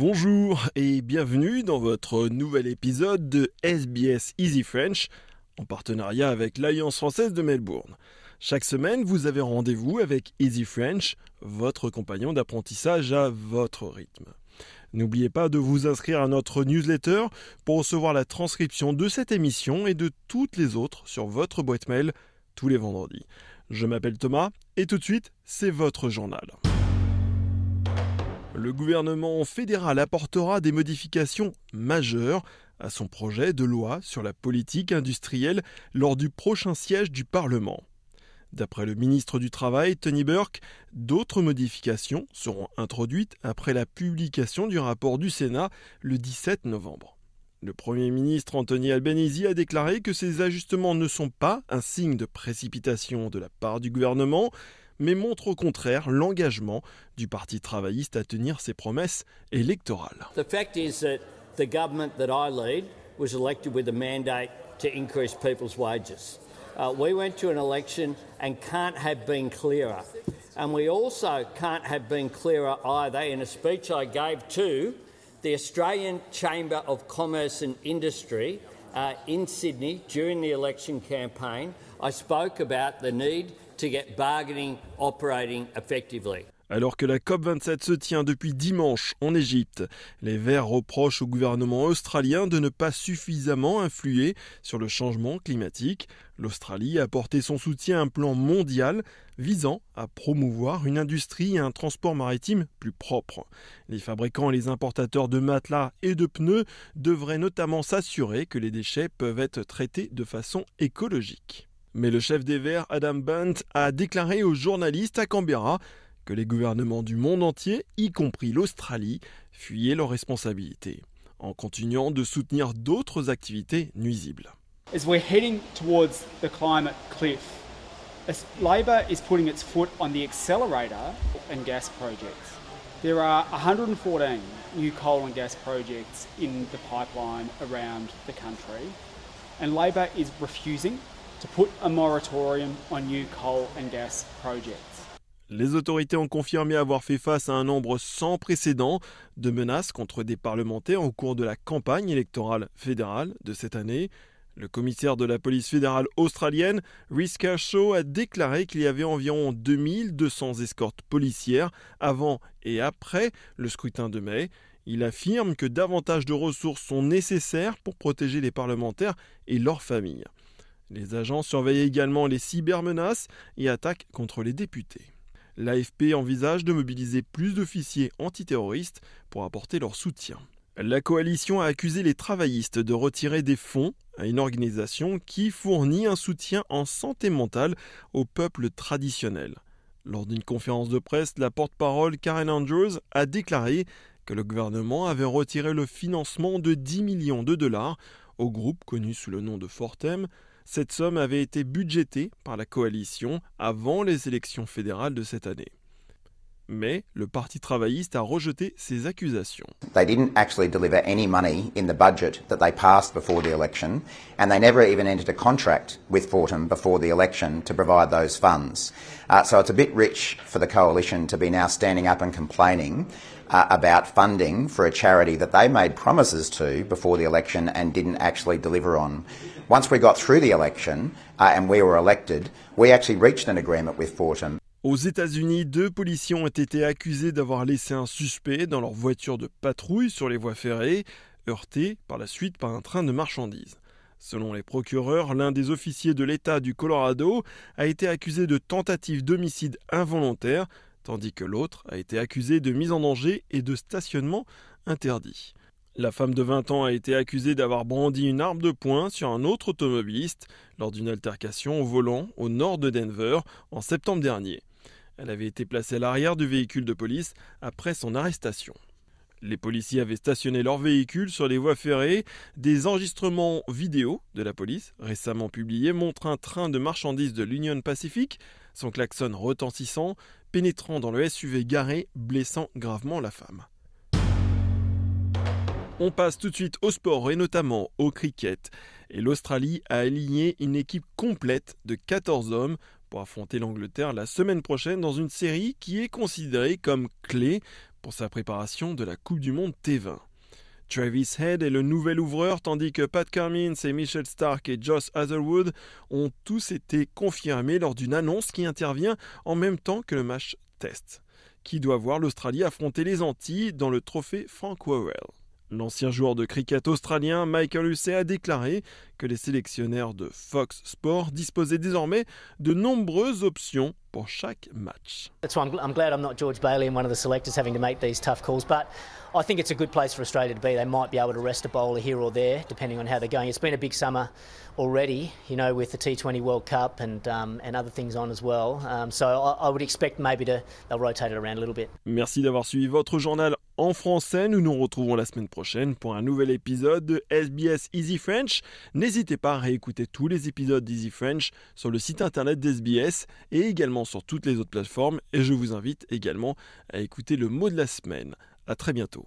Bonjour et bienvenue dans votre nouvel épisode de SBS Easy French en partenariat avec l'Alliance française de Melbourne. Chaque semaine, vous avez rendez-vous avec Easy French, votre compagnon d'apprentissage à votre rythme. N'oubliez pas de vous inscrire à notre newsletter pour recevoir la transcription de cette émission et de toutes les autres sur votre boîte mail tous les vendredis. Je m'appelle Thomas et tout de suite, c'est votre journal. Le gouvernement fédéral apportera des modifications majeures à son projet de loi sur la politique industrielle lors du prochain siège du Parlement. D'après le ministre du Travail, Tony Burke, d'autres modifications seront introduites après la publication du rapport du Sénat le 17 novembre. Le Premier ministre Anthony Albanese a déclaré que ces ajustements ne sont pas un signe de précipitation de la part du gouvernement, mais montrent au contraire l'engagement du Parti travailliste à tenir ses promesses électorales. The fact is that the government that I lead was elected with a mandate to increase people's wages. Uh, we went to an election and can't have been clearer. And we also can't have been clearer either in a speech I gave to the Australian Chamber of Commerce and Industry uh, in Sydney during the election campaign, I spoke about the need to get bargaining operating effectively. Alors que la COP27 se tient depuis dimanche en Égypte, les Verts reprochent au gouvernement australien de ne pas suffisamment influer sur le changement climatique. L'Australie a porté son soutien à un plan mondial visant à promouvoir une industrie et un transport maritime plus propres. Les fabricants et les importateurs de matelas et de pneus devraient notamment s'assurer que les déchets peuvent être traités de façon écologique. Mais le chef des Verts, Adam Bunt, a déclaré aux journalistes à Canberra que les gouvernements du monde entier, y compris l'Australie, fuyaient leurs responsabilités, en continuant de soutenir d'autres activités nuisibles. As we're heading towards the climate cliff, Labor is putting its foot on the accelerator and gas projects. There are 114 new coal and gas projects in the pipeline around the country, and Labor is refusing to put a moratorium on new coal and gas projects. Les autorités ont confirmé avoir fait face à un nombre sans précédent de menaces contre des parlementaires au cours de la campagne électorale fédérale de cette année. Le commissaire de la police fédérale australienne, Rhys Kershaw, a déclaré qu'il y avait environ 2200 escortes policières avant et après le scrutin de mai. Il affirme que davantage de ressources sont nécessaires pour protéger les parlementaires et leurs familles. Les agents surveillent également les cybermenaces et attaques contre les députés. L'AFP envisage de mobiliser plus d'officiers antiterroristes pour apporter leur soutien. La coalition a accusé les travaillistes de retirer des fonds à une organisation qui fournit un soutien en santé mentale au peuple traditionnel. Lors d'une conférence de presse, la porte-parole Karen Andrews a déclaré que le gouvernement avait retiré le financement de 10 millions de dollars au groupe connu sous le nom de Fortem, cette somme avait été budgétée par la coalition avant les élections fédérales de cette année. Mais le Parti travailliste a rejeté ces accusations. They didn't actually deliver any money in the budget that they passed before the election, and they never even entered a contract with Fortum before the election to provide those funds. Uh, so it's a bit rich for the coalition to be now standing up and complaining uh, about funding for a charity that they made promises to before the election and didn't actually deliver on. Once we got through the election uh, and we were elected, we actually reached an agreement with Fortum Aux États-Unis, deux policiers ont été accusés d'avoir laissé un suspect dans leur voiture de patrouille sur les voies ferrées, heurté par la suite par un train de marchandises. Selon les procureurs, l'un des officiers de l'État du Colorado a été accusé de tentative d'homicide involontaire, tandis que l'autre a été accusé de mise en danger et de stationnement interdit. La femme de 20 ans a été accusée d'avoir brandi une arme de poing sur un autre automobiliste lors d'une altercation au volant au nord de Denver en septembre dernier. Elle avait été placée à l'arrière du véhicule de police après son arrestation. Les policiers avaient stationné leur véhicule sur les voies ferrées. Des enregistrements vidéo de la police, récemment publiés, montrent un train de marchandises de l'Union Pacifique, son klaxon retentissant, pénétrant dans le SUV garé, blessant gravement la femme. On passe tout de suite au sport et notamment au cricket. Et l'Australie a aligné une équipe complète de 14 hommes pour affronter l'Angleterre la semaine prochaine dans une série qui est considérée comme clé pour sa préparation de la Coupe du Monde T20. Travis Head est le nouvel ouvreur, tandis que Pat Cummins et Michel Stark et Joss Hazlewood ont tous été confirmés lors d'une annonce qui intervient en même temps que le match test, qui doit voir l'Australie affronter les Antilles dans le trophée Frank Worrell. L'ancien joueur de cricket australien Michael Hussey a déclaré que les sélectionneurs de Fox Sports disposaient désormais de nombreuses options pour chaque match. That's why I'm, I'm glad I'm not George Bailey and one of the selectors having to make these tough calls, but I think it's a good place for Australia to be. They might be able to rest a bowler here or there, depending on how they're going. It's been a big summer already, you know, with the T20 World Cup and um, and other things on as well. Um, so I, I would expect maybe to they'll rotate it around a little bit. Merci d'avoir suivi votre journal en français. Nous nous retrouvons la semaine prochaine pour un nouvel épisode de SBS Easy French. N'hésitez pas à réécouter tous les épisodes d'Easy French sur le site internet d'SBS et également sur toutes les autres plateformes. Et je vous invite également à écouter le mot de la semaine. À très bientôt.